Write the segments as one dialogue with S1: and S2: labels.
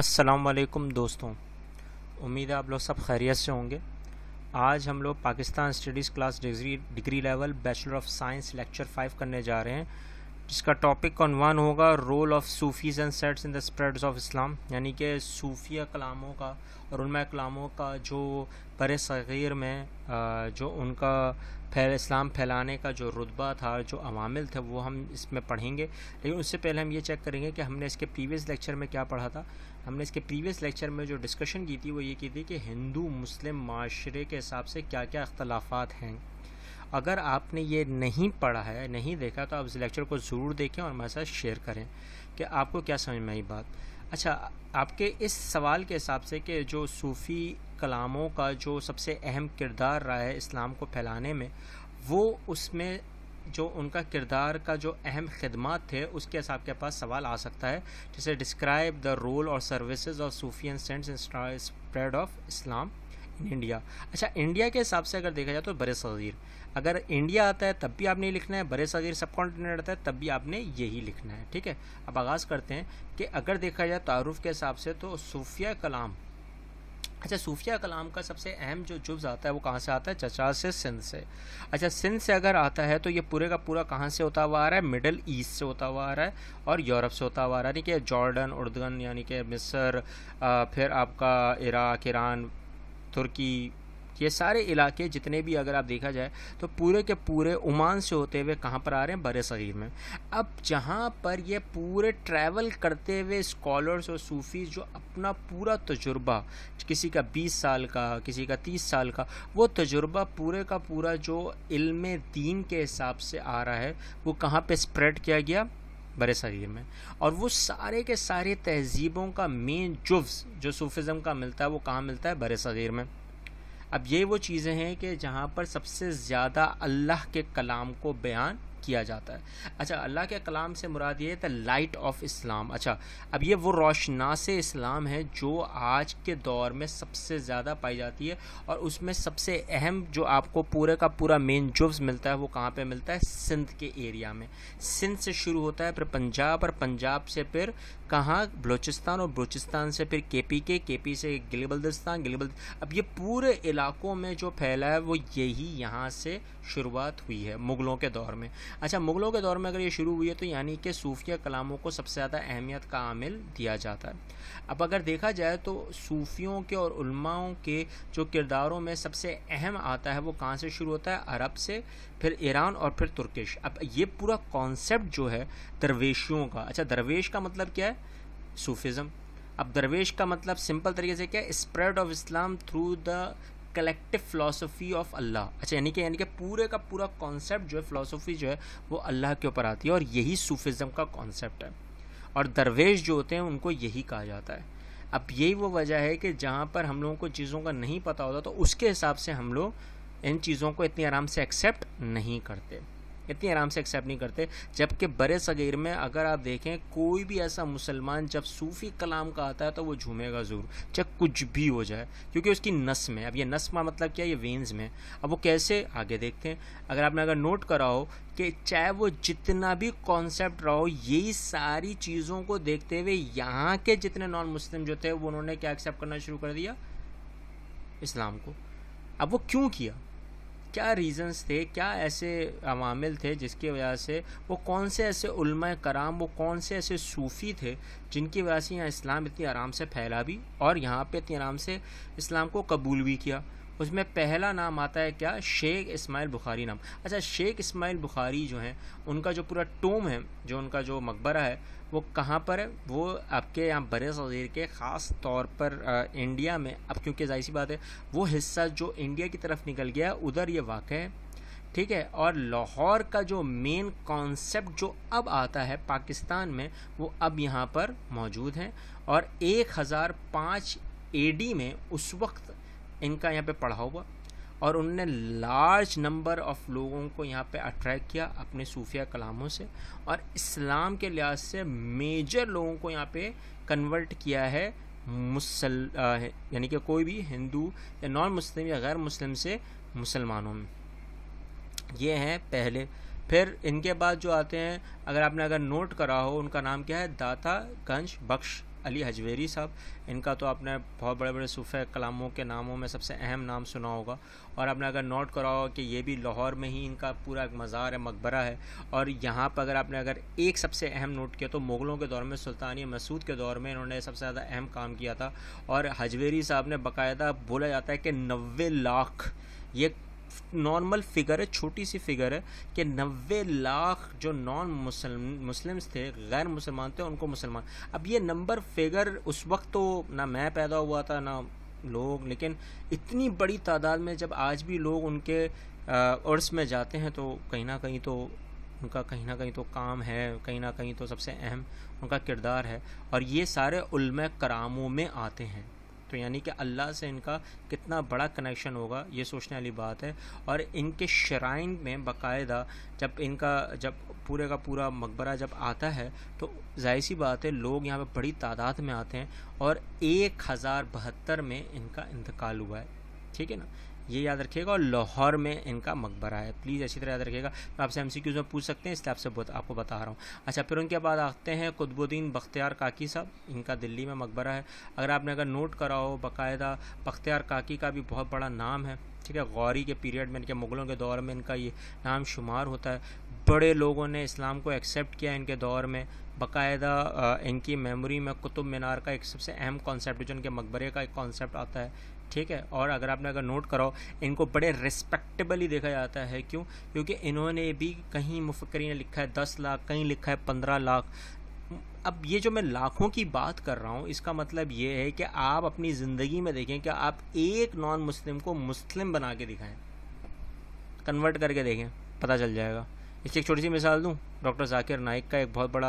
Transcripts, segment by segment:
S1: असलकम दोस्तों उम्मीद है आप लोग सब खैरियत से होंगे आज हम लोग Pakistan studies class degree degree level bachelor of science lecture five करने जा रहे हैं जिसका टॉपिक वन होगा role of Sufis and saints in the spreads of Islam यानी कि सूफिया कलामों का और उनमें कलामों का जो बर सग़ीर में जो उनका फैल इस्लाम फैलाने का जो रुतबा था जो अवामिल थे वो हम इसमें पढ़ेंगे लेकिन उससे पहले हम ये चेक करेंगे कि हमने इसके प्रीवियस लेक्चर में क्या पढ़ा था हमने इसके प्रीवियस लेक्चर में जो डिस्कशन की थी वो ये की थी कि हिंदू मुस्लिम माशरे के हिसाब से क्या क्या अख्तलाफात हैं अगर आपने ये नहीं पढ़ा है नहीं देखा तो आप इस लेक्चर को ज़रूर देखें और हमारे साथ शेयर करें कि आपको क्या समझ में आई बात अच्छा आपके इस सवाल के हिसाब से कि जो सूफ़ी कलामों का जो सबसे अहम किरदार रहा है इस्लाम को फैलाने में वो उसमें जो उनका किरदार का जो अहम खदमात थे उसके हिसाब के पास सवाल आ सकता है जैसे डिस्क्राइब द रोल और services of Sufian saints in spread of Islam in India अच्छा इंडिया के हिसाब से अगर देखा जाए तो बर सज़ीर अगर इंडिया आता है तब भी आपने लिखना है बर सज़ीर सब कॉन्टीनेंट आता है तब भी आपने यही लिखना है ठीक है अब आगाज़ करते हैं कि अगर देखा जाए तारुफ के हिसाब से तो सूफिया कलाम अच्छा सूफिया कलाम का सबसे अहम जो जुब्स आता है वो कहाँ से आता है चचा से सिंध से अच्छा सिंध से अगर आता है तो ये पूरे का पूरा कहाँ से होता हुआ आ रहा है मिडल ईस्ट से होता हुआ आ रहा है और यूरोप से होता हुआ आ रहा है यानी कि जॉर्डन उर्दगन यानी कि मिस्र फिर आपका इराक ईरान तुर्की ये सारे इलाके जितने भी अगर आप देखा जाए तो पूरे के पूरे ओमान से होते हुए कहाँ पर आ रहे हैं बर सग़ीर में अब जहाँ पर ये पूरे ट्रैवल करते हुए स्कॉलर्स और सूफ़ी जो अपना पूरा तजुर्बा किसी का बीस साल का किसी का तीस साल का वो तजुर्बा पूरे का पूरा जो इल्म दीन के हिसाब से आ रहा है वो कहाँ पर स्प्रेड किया गया बर सग़ीर में और वो सारे के सारे तहजीबों का मेन जुव्स जो सूफिज़म का मिलता है वो कहाँ मिलता है बर सग़ीर में अब ये वो चीज़ें हैं कि जहाँ पर सबसे ज़्यादा अल्लाह के कलाम को बयान किया जाता है अच्छा अल्लाह के कलाम से मुराद ये था लाइट ऑफ इस्लाम अच्छा अब ये वो रोशनास इस्लाम है जो आज के दौर में सबसे ज़्यादा पाई जाती है और उसमें सबसे अहम जो आपको पूरे का पूरा मेन जुब्स मिलता है वो कहाँ पे मिलता है सिंध के एरिया में सिंध से शुरू होता है फिर पंजाब और पंजाब से फिर कहाँ बलूचिस्तान और बलूचिस्तान से फिर के पी के के पी से गिलबल्दिस्तान गिलबल अब ये पूरे इलाकों में जो फैला है वो यही यहाँ से शुरुआत हुई है मुग़लों के दौर में अच्छा मुग़लों के दौर में अगर ये शुरू हुई है तो यानी कि सूफिया कलामों को सबसे ज़्यादा अहमियत का आमिल दिया जाता है अब अगर देखा जाए तो सूफियों के और उलमाओं के जो किरदारों में सबसे अहम आता है वो कहाँ से शुरू होता है अरब से फिर ईरान और फिर तुर्किश अब ये पूरा कॉन्सेप्ट जो है दरवेशियों का अच्छा दरवेश का मतलब क्या है सूफिज़म अब दरवेश का मतलब सिंपल तरीके से क्या spread of Islam through the collective philosophy of Allah अच्छा यानी कि यानी कि पूरे का पूरा कॉन्सेप्ट जो है फ़िलासफ़ी जो है वो अल्लाह के ऊपर आती है और यही सूफिज़म का कॉन्सेप्ट है और दरवेश जो होते हैं उनको यही कहा जाता है अब यही वो वजह है कि जहाँ पर हम लोगों को चीज़ों का नहीं पता होता तो उसके हिसाब से हम लोग इन चीज़ों को इतनी आराम से एक्सेप्ट नहीं करते इतनी आराम से एक्सेप्ट नहीं करते जबकि बरे सगैर में अगर आप देखें कोई भी ऐसा मुसलमान जब सूफ़ी कलाम का आता है तो वो झूमेगा ज़रूर चाहे कुछ भी हो जाए क्योंकि उसकी नस में अब ये नस का मतलब क्या ये वेंस में अब वो कैसे आगे देखते हैं अगर आपने अगर नोट करा हो कि चाहे वो जितना भी कॉन्सेप्ट रहा हो यही सारी चीज़ों को देखते हुए यहाँ के जितने नॉन मुस्लिम जो थे वो उन्होंने क्या एक्सेप्ट करना शुरू कर दिया इस्लाम को अब वो क्यों किया क्या रीज़न्स थे क्या ऐसे अवामिल थे जिसकी वजह से वो कौन से ऐसे कराम वो कौन से ऐसे सूफ़ी थे जिनकी वजह से यहाँ इस्लाम इतनी आराम से फैला भी और यहाँ पे इतनी आराम से इस्लाम को कबूल भी किया उसमें पहला नाम आता है क्या शेख इस्माइल बुखारी नाम अच्छा शेख इस्माइल बुखारी जो हैं उनका जो पूरा टोम है जो उनका जो मकबरा है वो कहाँ पर है वो आपके यहाँ बर सज़ीर के ख़ास तौर पर आ, इंडिया में अब क्योंकि जाहिर सी बात है वो हिस्सा जो इंडिया की तरफ निकल गया उधर ये वाक़ है ठीक है और लाहौर का जो मेन कॉन्सेप्ट जो अब आता है पाकिस्तान में वो अब यहाँ पर मौजूद हैं और एक हज़ार पाँच ए डी में उस वक्त इनका यहाँ पे पढ़ा हुआ और उनने लार्ज नंबर ऑफ लोगों को यहाँ पे अट्रैक्ट किया अपने सूफिया कलामों से और इस्लाम के लिहाज से मेजर लोगों को यहाँ पे कन्वर्ट किया है मुसल यानी कि कोई भी हिंदू या नॉन मुस्लिम या गैर मुस्लिम से मुसलमानों में ये हैं पहले फिर इनके बाद जो आते हैं अगर आपने अगर नोट करा हो उनका नाम क्या है दाता गंज बख्श अली हजवेरी साहब इनका तो आपने बहुत बड़े बड़े सूफ़ कलामों के नामों में सबसे अहम नाम सुना होगा और आपने अगर नोट करा होगा कि ये भी लाहौर में ही इनका पूरा एक मज़ार है मकबरा है और यहाँ पर अगर आपने अगर एक सबसे अहम नोट किया तो मुग़लों के दौर में सुल्तानी मसूद के दौर में इन्होंने सबसे ज़्यादा अहम काम किया था और हजवेरी साहब ने बाकायदा बोला जाता है कि नबे लाख ये नॉर्मल फिगर है छोटी सी फिगर है कि नबे लाख जो नॉन मुसलम मुस्लिम्स थे गैर मुसलमान थे उनको मुसलमान अब ये नंबर फिगर उस वक्त तो ना मैं पैदा हुआ था ना लोग लेकिन इतनी बड़ी तादाद में जब आज भी लोग उनके अर्स में जाते हैं तो कहीं ना कहीं तो उनका कहीं ना कहीं तो काम है कहीं ना कहीं तो सबसे अहम उनका किरदार है और ये सारे उल्म करामों में आते हैं तो यानी कि अल्लाह से इनका कितना बड़ा कनेक्शन होगा ये सोचने वाली बात है और इनके शराइन में बाकायदा जब इनका जब पूरे का पूरा मकबरा जब आता है तो जाहिर सी बात है लोग यहाँ पर बड़ी तादाद में आते हैं और एक हज़ार बहत्तर में इनका इंतकाल हुआ है ठीक है ना ये याद रखिएगा और लाहौर में इनका मकबरा है प्लीज़ अच्छी तरह याद रखिएगा तो आपसे एम सी में पूछ सकते हैं इसलिए आपसे आपको बता रहा हूँ अच्छा फिर उनके बाद आते हैं कुतबुद्दीन बख्तियार काकी साहब इनका दिल्ली में मकबरा है अगर आपने अगर नोट करा हो बाकायदा बख्तियार काकी का भी बहुत बड़ा नाम है ठीक है गौरी के पीरियड में इनके मुग़लों के दौर में इनका ये नाम शुमार होता है बड़े लोगों ने इस्लाम को एक्सेप्ट किया इनके दौर में बाकायदा इनकी मेमोरी में कुतुब मीनार का एक सबसे अहम कॉन्सेप्ट जो इनके मकबरे का एक कॉन्सेप्ट आता है ठीक है और अगर आपने अगर नोट कराओ इनको बड़े रिस्पेक्टेबली देखा जाता है क्यों क्योंकि इन्होंने भी कहीं मुफकरी ने लिखा है दस लाख कहीं लिखा है पंद्रह लाख अब ये जो मैं लाखों की बात कर रहा हूँ इसका मतलब ये है कि आप अपनी ज़िंदगी में देखें कि आप एक नॉन मुस्लिम को मुस्लिम बना के दिखाएं कन्वर्ट करके देखें पता चल जाएगा इसकी एक छोटी सी मिसाल दूँ डॉक्टर जाकिर नाइक का एक बहुत बड़ा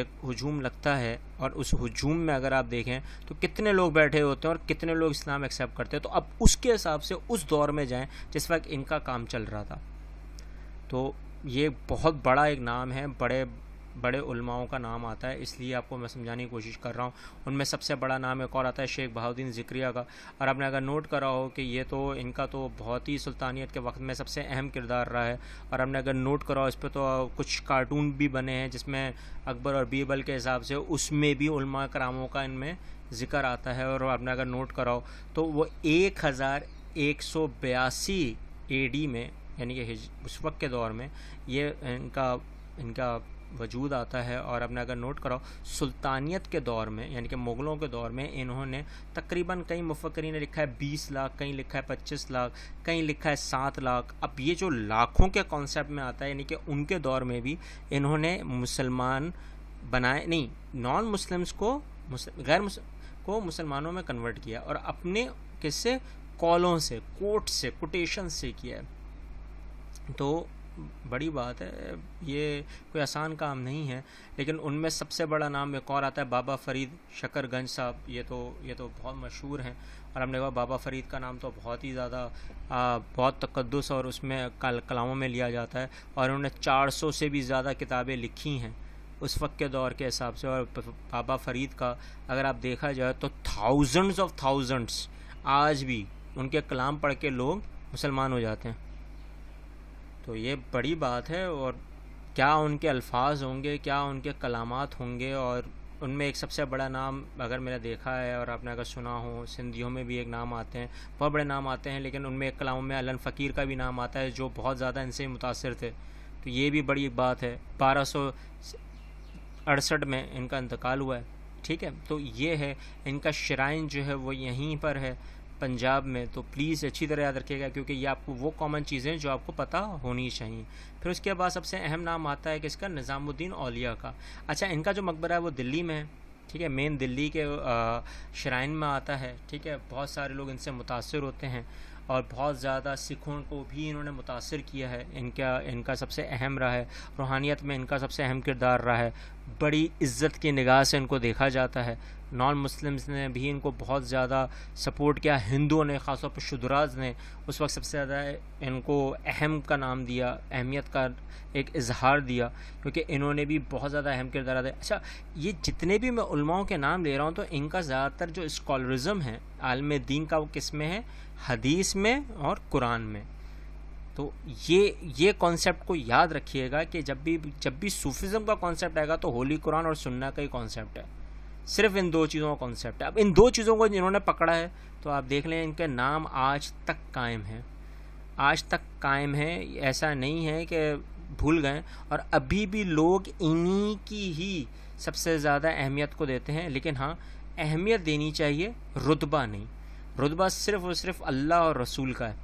S1: एक हजूम लगता है और उस हजूम में अगर आप देखें तो कितने लोग बैठे होते हैं और कितने लोग इस्लाम एक्सेप्ट करते हैं तो अब उसके हिसाब से उस दौर में जाएं जिस वक्त इनका काम चल रहा था तो ये बहुत बड़ा एक नाम है बड़े बड़े उलमाओं का नाम आता है इसलिए आपको मैं समझाने की कोशिश कर रहा हूँ उनमें सबसे बड़ा नाम एक और आता है शेख बहाद्दीन ज़िक्रिया का और आपने अगर नोट करा हो कि ये तो इनका तो बहुत ही सुल्तानियत के वक्त में सबसे अहम किरदार रहा है और आपने अगर नोट करा हो इस पर तो कुछ कार्टून भी बने हैं जिसमें अकबर और बीरबल के हिसाब से उसमें भी उलमा करामों का इनमें ज़िक्र आता है और आपने अगर नोट कराओ तो वो एक हज़ार एक सौ बयासी ए डी में यानी कि उस वक्त के दौर में ये इनका इनका वजूद आता है और अपने अगर नोट करो सुल्तानियत के दौर में यानी कि मुग़लों के दौर में इन्होंने तकरीबन कई मुफ्करी ने लिखा है बीस लाख कहीं लिखा है पच्चीस लाख कहीं लिखा है सात लाख अब ये जो लाखों के कॉन्सेप्ट में आता है यानी कि उनके दौर में भी इन्होंने मुसलमान बनाए नहीं नॉन मुस्लिम्स को गैर मुस्लिम को मुसलमानों में कन्वर्ट किया और अपने किससे कॉलों से कोट से कोटेशन से किया है तो बड़ी बात है ये कोई आसान काम नहीं है लेकिन उनमें सबसे बड़ा नाम एक और आता है बाबा फरीद शकरगंज साहब ये तो ये तो बहुत मशहूर हैं और हमने कहा बाबा फ़रीद का नाम तो बहुत ही ज़्यादा बहुत तकदस और उसमें कल कलामों में लिया जाता है और उन्होंने 400 से भी ज़्यादा किताबें लिखी हैं उस वक्त के दौर के हिसाब से और बाबा फरीद का अगर आप देखा जाए तो थाउजेंड्स ऑफ थाउजेंड्स आज भी उनके कलाम पढ़ के लोग मुसलमान हो जाते हैं तो ये बड़ी बात है और क्या उनके अल्फाज होंगे क्या उनके कलामात होंगे और उनमें एक सबसे बड़ा नाम अगर मैंने देखा है और आपने अगर सुना हो सिंधियों में भी एक नाम आते हैं बहुत बड़े नाम आते हैं लेकिन उनमें एक कलाम में अलन फ़कीर का भी नाम आता है जो बहुत ज़्यादा इनसे मुतासर थे तो ये भी बड़ी बात है बारह सौ अड़सठ में इनका इंतकाल हुआ है ठीक है तो ये है इनका श्राइन जो है वो यहीं पर है पंजाब में तो प्लीज़ अच्छी तरह याद रखिएगा क्योंकि ये आपको वो कॉमन चीज़ें जो आपको पता होनी चाहिए फिर उसके बाद सबसे अहम नाम आता है कि इसका निज़ामुद्दीन अलिया का अच्छा इनका जो मकबरा है वो दिल्ली में है ठीक है मेन दिल्ली के शराइन में आता है ठीक है बहुत सारे लोग इनसे मुतासर होते हैं और बहुत ज़्यादा सिखों को भी इन्होंने मुतासर किया है इनका इनका सबसे अहम रहा है रूहानियत में इनका सबसे अहम किरदार रहा है बड़ी इज़्ज़त की निगाह से इनको देखा जाता है नॉन मुस्लिम्स ने भी इनको बहुत ज़्यादा सपोर्ट किया हिंदुओं ने ख़ासतौर पर शुदराज ने उस वक्त सबसे ज़्यादा इनको अहम का नाम दिया अहमियत का एक इजहार दिया क्योंकि इन्होंने भी बहुत ज़्यादा अहम किरदार अदा अच्छा ये जितने भी मैं उलमाओं के नाम ले रहा हूँ तो इनका ज़्यादातर जो इस्कॉलरिज़म है आलम दीन का वो किस में है हदीस में और कुरान में तो ये ये कॉन्सेप्ट को याद रखिएगा कि जब भी जब भी सूफिज़म का कॉन्सेप्ट आएगा तो होली कुरान और सुन्ना का ही कॉन्सेप्ट है सिर्फ इन दो चीज़ों का कॉन्सेप्ट है अब इन दो चीज़ों को जिन्होंने पकड़ा है तो आप देख लें इनके नाम आज तक कायम हैं आज तक कायम है ऐसा नहीं है कि भूल गए और अभी भी लोग इन्हीं की ही सबसे ज़्यादा अहमियत को देते हैं लेकिन हाँ अहमियत देनी चाहिए रुतबा नहीं रुतबा सिर्फ और सिर्फ अल्लाह और रसूल का है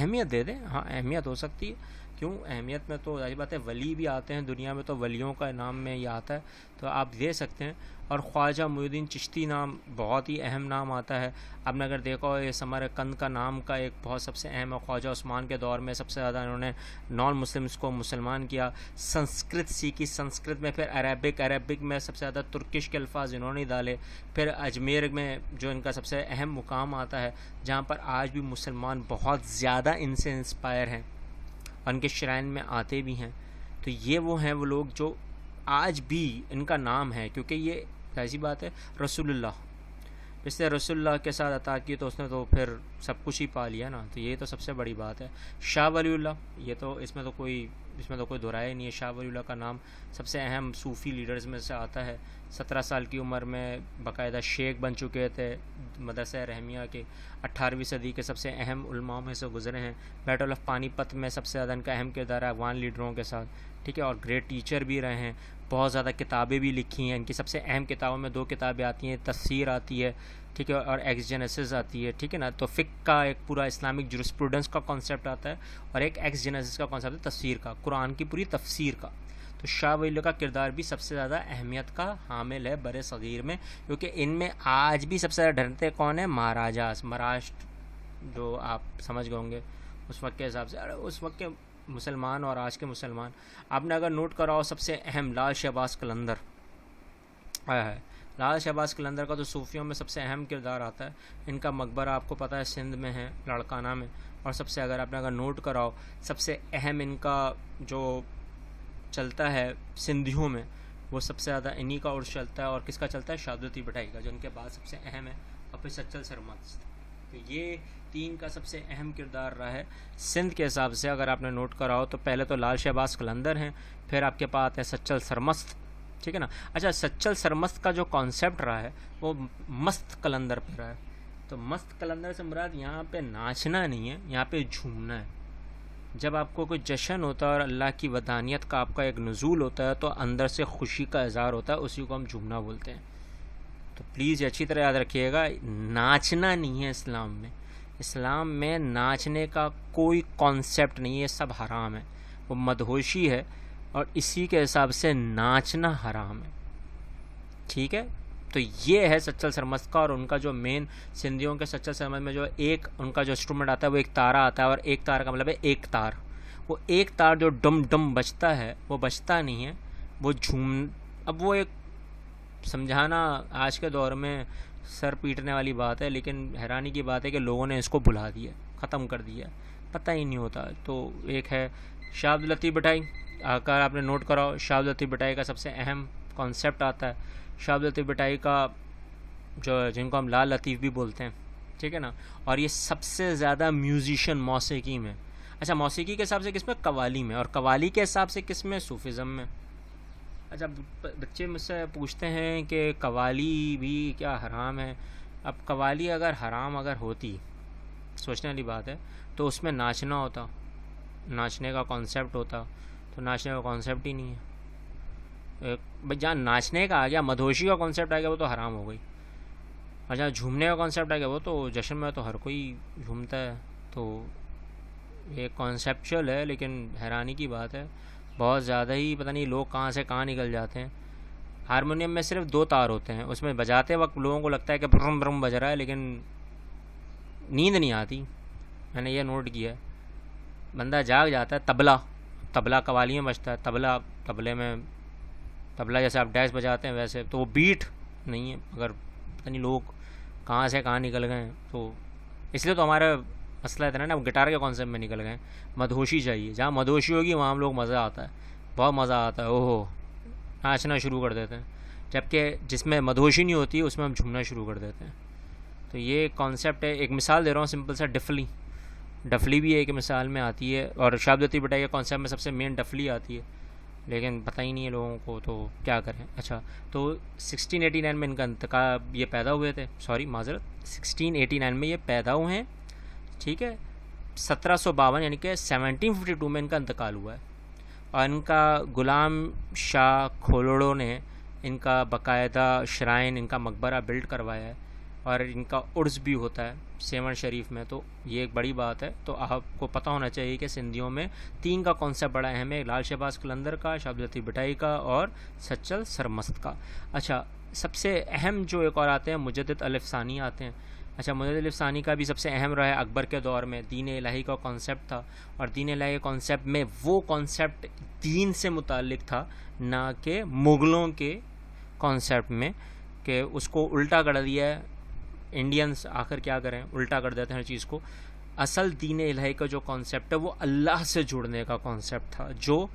S1: अहमियत दे दें हाँ अहमियत हो सकती है क्यों अहमियत में तो जाहिर बात है वली भी आते हैं दुनिया में तो वलियों का नाम में ये आता है तो आप दे सकते हैं और ख्वाजा मुद्दीन चिश्ती नाम बहुत ही अहम नाम आता है आपने अगर देखा हो ये समरकंद का नाम का एक बहुत सबसे अहम है ख्वाजा उस्मान के दौर में सबसे ज़्यादा इन्होंने नॉन मुस्लिम्स को मुसलमान किया संस्कृत सीखी संस्कृत में फिर अरबिक अरबिक में सबसे ज़्यादा तुर्किश के अल्फाज इन्होंने डाले फिर अजमेर में जो इनका सबसे अहम मुकाम आता है जहाँ पर आज भी मुसलमान बहुत ज़्यादा इनसे इंस्पायर हैं उनके श्राइन में आते भी हैं तो ये वो हैं वो लोग जो आज भी इनका नाम है क्योंकि ये ऐसी बात है रसोल्ला इसने रसोल्ला के साथ अता किए तो उसने तो फिर सब कुछ ही पा लिया ना तो ये तो सबसे बड़ी बात है शाह वली ये तो इसमें तो कोई इसमें तो कोई दोहराया नहीं है शाह वलीला का नाम सबसे अहम सूफ़ी लीडर्स में से आता है सत्रह साल की उम्र में बाकायदा शेख बन चुके थे मदरस रहमिया के अठारहवीं सदी के सबसे अहम उलमाओं में से गुजरे हैं बैटल ऑफ पानीपत में सबसे ज़्यादा इनका अहम किरदार है अफगान लीडरों के साथ ठीक है और ग्रेट टीचर भी रहे हैं बहुत ज़्यादा किताबें भी लिखी हैं इनकी सबसे अहम किताबों में दो किताबें आती हैं तस्वीर आती है ठीक है और एक्सजेनेसिस आती है ठीक है ना तो फ़िक का एक पूरा इस्लामिक जुरिस्प्रूडेंस का कॉन्सेप्ट आता है और एक एक्सजेनेसिस का कॉन्सेप्ट है तफसीर का कुरान की पूरी तफसीर का तो शाह वली का किरदार भी सबसे ज़्यादा अहमियत का हामिल है बर सग़ीर में क्योंकि इनमें आज भी सबसे ज़्यादा डरते कौन है महाराजास महाराष्ट्र जो आप समझ गए होंगे उस वक्त के हिसाब से अरे उस वक्त के मुसलमान और आज के मुसलमान आपने अगर नोट कराओ सबसे अहम लाल शहबाज कलंदर है लाला शहबाज कलंदर का तो सूफियों में सबसे अहम किरदार आता है इनका मकबरा आपको पता है सिंध में है लड़काना में और सबसे अगर आपने अगर नोट कराओ सबसे अहम इनका जो चलता है सिंधियों में वो सबसे ज़्यादा इन्हीं का उर्स चलता है और किसका चलता है शादुती बटाई का जो इनके बाद सबसे अहम है और फिर सच्चल सरमस्त तो ये तीन का सबसे अहम किरदार रहा है सिंध के हिसाब से अगर आपने नोट कराओ तो पहले तो लाल शहबाज कलंदर हैं फिर आपके पास आते हैं सच्चल सरमस्त ठीक है ना अच्छा सच्चल सरमस्त का जो कॉन्सेप्ट रहा है वो मस्त कलंदर पर रहा है तो मस्त कलंदर से मुराद यहाँ पे नाचना नहीं है यहाँ पे झूमना है जब आपको कोई जश्न होता है और अल्लाह की वदानियत का आपका एक नज़ूल होता है तो अंदर से खुशी का इजहार होता है उसी को हम झूमना बोलते हैं तो प्लीज़ अच्छी तरह याद रखिएगा नाचना नहीं है इस्लाम में इस्लाम में नाचने का कोई कॉन्सेप्ट नहीं है सब हराम है वो मदहोशी है और इसी के हिसाब से नाचना हराम है ठीक है तो ये है सच्चल सरमस का और उनका जो मेन सिंधियों के सच्चल सरमस में जो एक उनका जो इंस्ट्रूमेंट आता है वो एक तारा आता है और एक तार का मतलब है एक तार वो एक तार जो डम डम बचता है वो बचता नहीं है वो झूम अब वो एक समझाना आज के दौर में सर पीटने वाली बात है लेकिन हैरानी की बात है कि लोगों ने इसको भुला दिया ख़त्म कर दिया पता ही नहीं होता तो एक है शाह लतीफ़ बटाई आकार आपने नोट कराओ शाह बिटाई बटाई का सबसे अहम कॉन्सेप्ट आता है शाह बिटाई बटाई का जो जिनको हम लाल लतीफ़ भी बोलते हैं ठीक है ना और ये सबसे ज़्यादा म्यूजिशन मौसीकी में अच्छा मौसीकी के हिसाब से किस में कवाली में और कवाली के हिसाब से किस में सूफिज़म में अच्छा बच्चे मुझसे पूछते हैं कि कवाली भी क्या हराम है अब कवाली अगर हराम अगर होती सोचने वाली बात है तो उसमें नाचना होता नाचने का कॉन्सेप्ट होता तो नाचने का कॉन्सेप्ट ही नहीं है भाई जहाँ नाचने का आ गया मधोशी का कॉन्सेप्ट आ गया वो तो हराम हो गई और जहाँ झूमने का कॉन्सेप्ट आ गया वो तो जश्न में तो हर कोई झूमता है तो ये कॉन्सेप्चुअल है लेकिन हैरानी की बात है बहुत ज़्यादा ही पता नहीं लोग कहाँ से कहाँ निकल जाते हैं हारमोनियम में सिर्फ दो तार होते हैं उसमें बजाते वक्त लोगों को लगता है कि ब्रम ब्रम बज रहा है लेकिन नींद नहीं आती मैंने ये नोट किया बंदा जाग जाता है तबला तबला कवाली में बजता है तबला तबले में तबला जैसे आप डैश बजाते हैं वैसे तो वो बीट नहीं है अगर पता नहीं लोग कहाँ से कहाँ निकल गए तो इसलिए तो हमारा मसला इतना ना गिटार के कॉन्सेप्ट में निकल गए मधोशी चाहिए जहाँ मधोशी होगी वहाँ हम लोग मज़ा आता है बहुत मज़ा आता है ओहो नाचना शुरू कर देते हैं जबकि जिसमें मधोशी नहीं होती उसमें हम झूमना शुरू कर देते हैं तो ये कॉन्सेप्ट है एक मिसाल दे रहा हूँ सिंपल सा डिफली डफली भी एक मिसाल में आती है और शाबदती बटाई का कॉन्सेप्ट में सबसे मेन डफली आती है लेकिन पता ही नहीं है लोगों को तो क्या करें अच्छा तो 1689 में इनका इंतका ये पैदा हुए थे सॉरी माजरत 1689 में ये पैदा हुए हैं ठीक है सत्रह यानी कि टू में इनका इंतकाल हुआ है और इनका गुलाम शाह खोलड़ों ने इनका बाकायदा श्राइन इनका मकबरा बिल्ड करवाया है और इनका उर्स भी होता है सेवन शरीफ में तो ये एक बड़ी बात है तो आपको पता होना चाहिए कि सिंधियों में तीन का कॉन्सेप्ट बड़ा अहम है लाल शहबाज कलंदर का शाबजती बिटाई का और सच्चल सरमस्त का अच्छा सबसे अहम जो एक और आते हैं मुजद अलफसानी आते हैं अच्छा मुजद अलफसानी का भी सबसे अहम रहा है अकबर के दौर में दीन इलाही का कॉन्सेप्ट था और दीन इलाही के कॉन्सेप्ट में वो कॉन्सेप्ट दीन से मुतल था ना कि मुग़लों के कॉन्सेप्ट में कि उसको उल्टा कर दिया है इंडियंस आकर क्या करें उल्टा कर देते हैं चीज़ को असल दीन इलाही का जो कॉन्सेप्ट है वो अल्लाह से जुड़ने का कॉन्सेप्ट था जो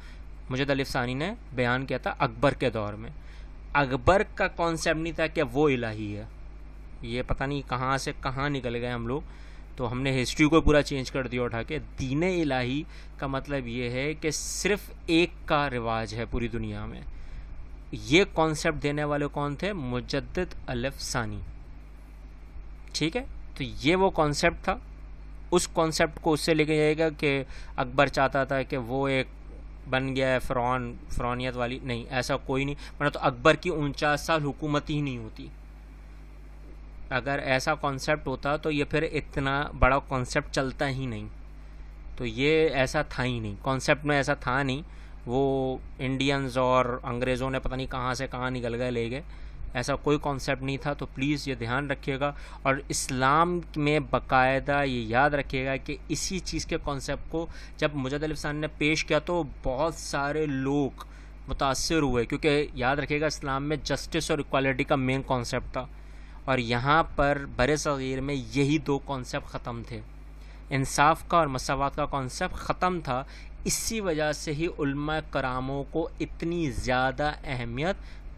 S1: मुझे अलिफ सानी ने बयान किया था अकबर के दौर में अकबर का कॉन्सेप्ट नहीं था कि वो इलाही है ये पता नहीं कहाँ से कहाँ निकल गए हम लोग तो हमने हिस्ट्री को पूरा चेंज कर दिया उठा के दीन इलाही का मतलब ये है कि सिर्फ एक का रिवाज है पूरी दुनिया में ये कॉन्सेप्ट देने वाले कौन थे मुजद अलिफ सानी ठीक है तो ये वो कॉन्सेप्ट था उस कॉन्सेप्ट को उससे लेके जाएगा कि अकबर चाहता था कि वो एक बन गया है फ्रॉन फ्रॉनियत वाली नहीं ऐसा कोई नहीं मतलब तो अकबर की उनचास साल हुकूमत ही नहीं होती अगर ऐसा कॉन्सेप्ट होता तो ये फिर इतना बड़ा कॉन्सेप्ट चलता ही नहीं तो ये ऐसा था ही नहीं कॉन्सेप्ट में ऐसा था नहीं वो इंडियंस और अंग्रेज़ों ने पता नहीं कहाँ से कहाँ निकल गए ले गए ऐसा कोई कॉन्सेप्ट नहीं था तो प्लीज़ ये ध्यान रखिएगा और इस्लाम में बाकायदा ये याद रखिएगा कि इसी चीज़ के कॉन्सेप्ट को जब मुजद ने पेश किया तो बहुत सारे लोग मुतासर हुए क्योंकि याद रखिएगा इस्लाम में जस्टिस और इक्वालिटी का मेन कॉन्सेप्ट था और यहाँ पर बर सग़ीर में यही दो कॉन्सेप्ट ख़त्म थे इंसाफ का और मसावत का कॉन्सेप्ट ख़त्म था इसी वजह से ही करामों को इतनी ज़्यादा अहमियत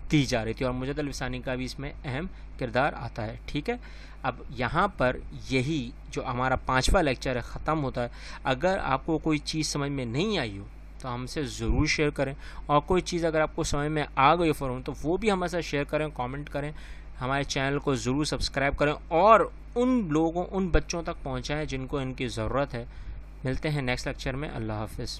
S1: दी जा रही थी और मुजद अलविसानी का भी इसमें अहम किरदार आता है ठीक है अब यहाँ पर यही जो हमारा पाँचवा लेक्चर है ख़त्म होता है अगर आपको कोई चीज़ समझ में नहीं आई हो तो हमसे ज़रूर शेयर करें और कोई चीज़ अगर आपको समझ में आ गई फॉरम तो वो भी हमारे साथ शेयर करें कमेंट करें हमारे चैनल को ज़रूर सब्सक्राइब करें और उन लोगों उन बच्चों तक पहुँचाएँ जिनको इनकी ज़रूरत है मिलते हैं नेक्स्ट लेक्चर में अल्लाह हाफिज़